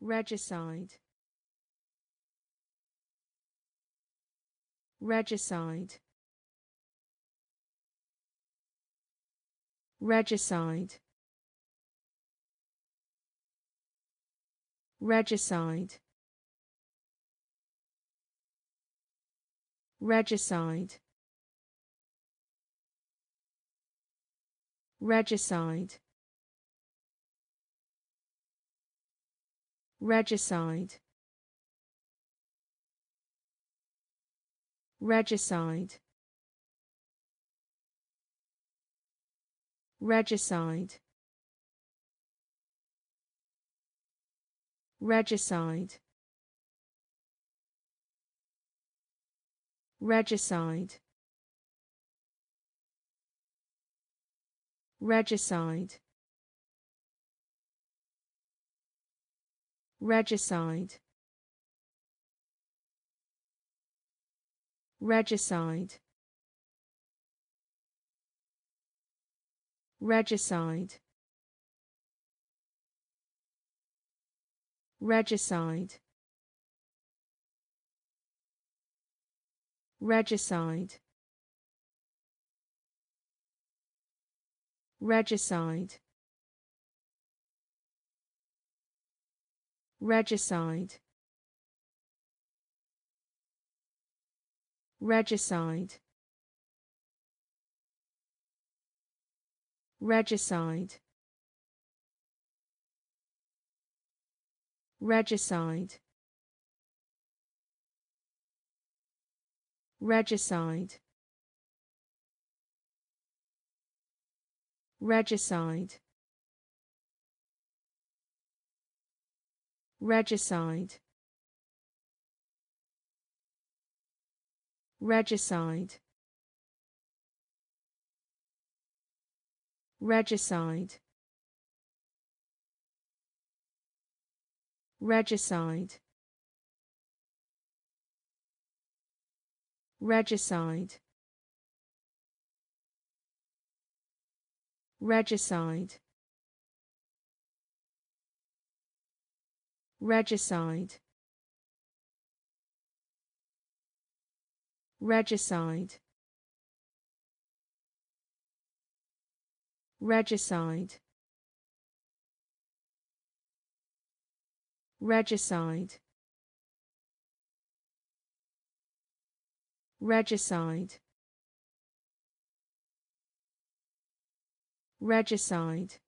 regicide regicide regicide regicide regicide regicide regicide regicide regicide regicide regicide regicide regicide regicide regicide regicide regicide regicide regicide regicide regicide regicide regicide regicide regicide regicide regicide regicide regicide regicide regicide regicide regicide regicide regicide regicide